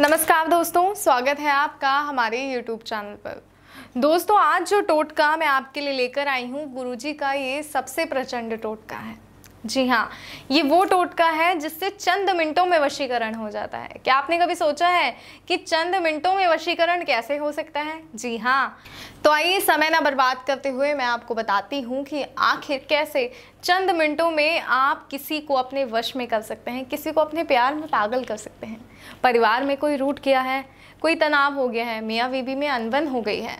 नमस्कार दोस्तों स्वागत है आपका हमारे YouTube चैनल पर दोस्तों आज जो टोटका मैं आपके लिए लेकर आई हूँ गुरुजी का ये सबसे प्रचंड टोटका है जी हाँ ये वो टोटका है जिससे चंद मिनटों में वशीकरण हो जाता है क्या आपने कभी सोचा है कि चंद मिनटों में वशीकरण कैसे हो सकता है जी हाँ तो आइए समय ना बर्बाद करते हुए मैं आपको बताती हूँ कि आखिर कैसे चंद मिनटों में आप किसी को अपने वश में कर सकते हैं किसी को अपने प्यार में पागल कर सकते हैं परिवार में कोई रूट किया है कोई तनाव हो गया है मियाँ बीबी में अनबन हो गई है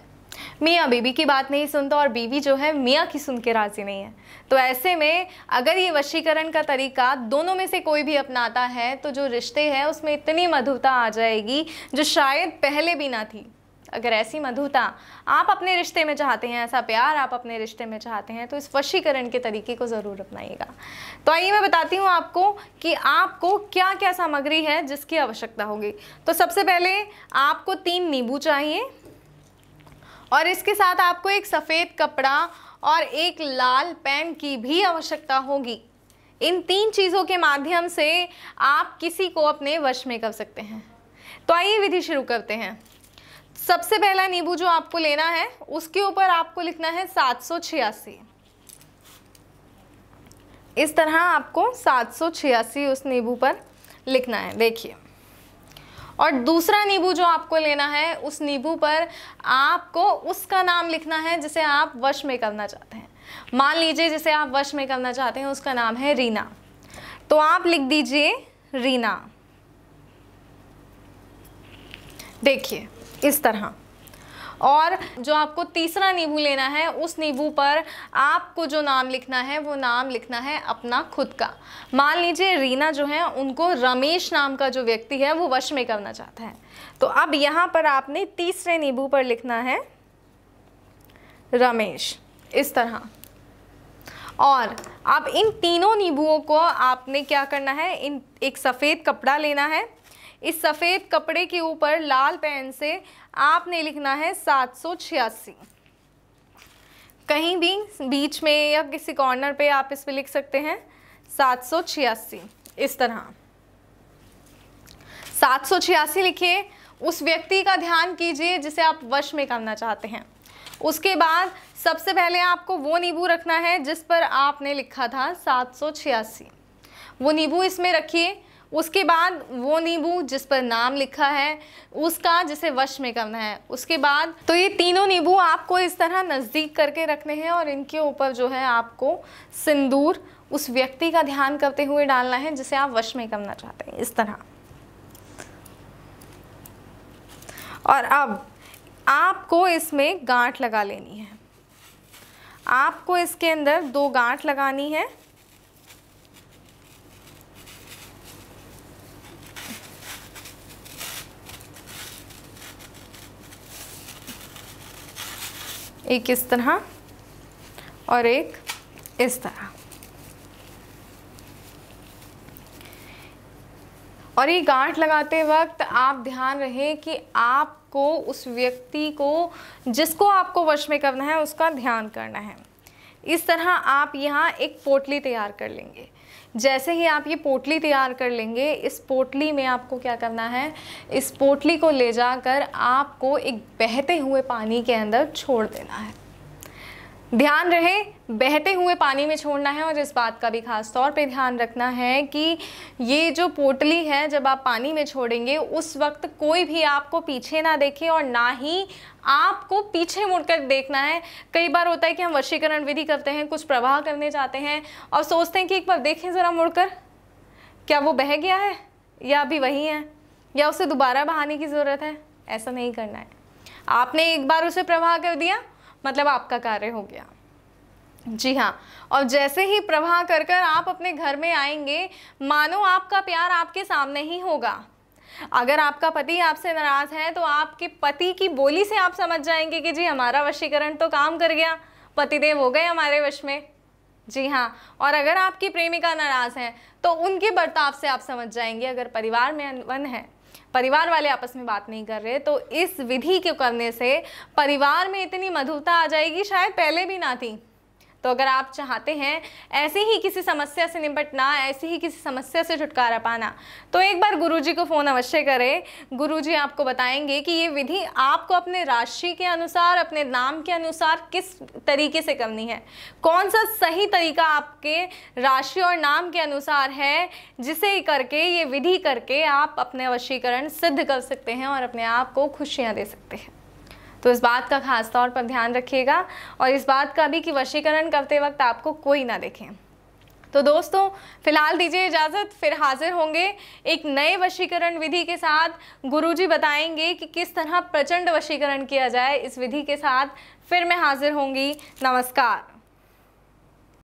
मियाँ बीबी की बात नहीं सुनता और बीबी जो है मियाँ की सुन के राज़ी नहीं है तो ऐसे में अगर ये वशीकरण का तरीका दोनों में से कोई भी अपनाता है तो जो रिश्ते हैं उसमें इतनी मधुरता आ जाएगी जो शायद पहले भी ना थी अगर ऐसी मधुता आप अपने रिश्ते में चाहते हैं ऐसा प्यार आप अपने रिश्ते में चाहते हैं तो इस वशीकरण के तरीके को ज़रूर अपनाइएगा तो आइए मैं बताती हूँ आपको कि आपको क्या क्या सामग्री है जिसकी आवश्यकता होगी तो सबसे पहले आपको तीन नींबू चाहिए और इसके साथ आपको एक सफ़ेद कपड़ा और एक लाल पेन की भी आवश्यकता होगी इन तीन चीज़ों के माध्यम से आप किसी को अपने वश में कर सकते हैं तो आइए विधि शुरू करते हैं सबसे पहला नींबू जो आपको लेना है उसके ऊपर आपको लिखना है सात सौ छियासी इस तरह आपको सात सौ छियासी उस नींबू पर लिखना है देखिए और दूसरा नींबू जो आपको लेना है उस नींबू पर आपको उसका नाम लिखना है जिसे आप वश में करना चाहते हैं मान लीजिए जिसे आप वश में करना चाहते हैं उसका नाम है रीना तो आप लिख दीजिए रीना देखिए इस तरह और जो आपको तीसरा नींबू लेना है उस नींबू पर आपको जो नाम लिखना है वो नाम लिखना है अपना खुद का मान लीजिए रीना जो है उनको रमेश नाम का जो व्यक्ति है वो वश में करना चाहता है तो अब यहाँ पर आपने तीसरे नींबू पर लिखना है रमेश इस तरह और अब इन तीनों नींबुओं को आपने क्या करना है इन एक सफ़ेद कपड़ा लेना है इस सफ़ेद कपड़े के ऊपर लाल पेन से आपने लिखना है सात सौ छियासी कहीं भी बीच में या किसी कॉर्नर पे आप इस पर लिख सकते हैं सात सौ छियासी इस तरह सात सौ छियासी लिखिए उस व्यक्ति का ध्यान कीजिए जिसे आप वश में करना चाहते हैं उसके बाद सबसे पहले आपको वो नींबू रखना है जिस पर आपने लिखा था सात सौ छियासी वो नींबू इसमें रखिए उसके बाद वो नींबू जिस पर नाम लिखा है उसका जिसे वश में करना है उसके बाद तो ये तीनों नींबू आपको इस तरह नज़दीक करके रखने हैं और इनके ऊपर जो है आपको सिंदूर उस व्यक्ति का ध्यान करते हुए डालना है जिसे आप वश में करना चाहते हैं इस तरह और अब आपको इसमें गांठ लगा लेनी है आपको इसके अंदर दो गांठ लगानी है एक इस तरह और एक इस तरह और ये गांठ लगाते वक्त आप ध्यान रहे कि आपको उस व्यक्ति को जिसको आपको वश में करना है उसका ध्यान करना है इस तरह आप यहाँ एक पोटली तैयार कर लेंगे जैसे ही आप ये पोटली तैयार कर लेंगे इस पोटली में आपको क्या करना है इस पोटली को ले जाकर आपको एक बहते हुए पानी के अंदर छोड़ देना है ध्यान रहे बहते हुए पानी में छोड़ना है और इस बात का भी खास तौर पे ध्यान रखना है कि ये जो पोटली है जब आप पानी में छोड़ेंगे उस वक्त कोई भी आपको पीछे ना देखे और ना ही आपको पीछे मुड़कर देखना है कई बार होता है कि हम वशीकरण विधि करते हैं कुछ प्रवाह करने जाते हैं और सोचते हैं कि एक बार देखें ज़रा मुड़कर क्या वो बह गया है या अभी वही है या उसे दोबारा बहाने की ज़रूरत है ऐसा नहीं करना है आपने एक बार उसे प्रवाह कर दिया मतलब आपका कार्य हो गया जी हाँ और जैसे ही प्रभा कर कर आप अपने घर में आएंगे मानो आपका प्यार आपके सामने ही होगा अगर आपका पति आपसे नाराज़ है तो आपके पति की बोली से आप समझ जाएंगे कि जी हमारा वशीकरण तो काम कर गया पतिदेव हो गए हमारे वश में जी हाँ और अगर आपकी प्रेमिका नाराज़ है तो उनके बर्ताव से आप समझ जाएंगे अगर परिवार में अनबन है परिवार वाले आपस में बात नहीं कर रहे तो इस विधि के करने से परिवार में इतनी मधुरता आ जाएगी शायद पहले भी ना थी तो अगर आप चाहते हैं ऐसे ही किसी समस्या से निपटना ऐसे ही किसी समस्या से छुटकारा पाना तो एक बार गुरुजी को फ़ोन अवश्य करें गुरुजी आपको बताएंगे कि ये विधि आपको अपने राशि के अनुसार अपने नाम के अनुसार किस तरीके से करनी है कौन सा सही तरीका आपके राशि और नाम के अनुसार है जिसे करके ये विधि करके आप अपने वशीकरण सिद्ध कर सकते हैं और अपने आप को खुशियाँ दे सकते हैं तो इस बात का खास तौर पर ध्यान रखिएगा और इस बात का भी कि वशीकरण करते वक्त आपको कोई ना देखें तो दोस्तों फिलहाल दीजिए इजाज़त फिर हाजिर होंगे एक नए वशीकरण विधि के साथ गुरुजी बताएंगे कि किस तरह प्रचंड वशीकरण किया जाए इस विधि के साथ फिर मैं हाजिर होंगी नमस्कार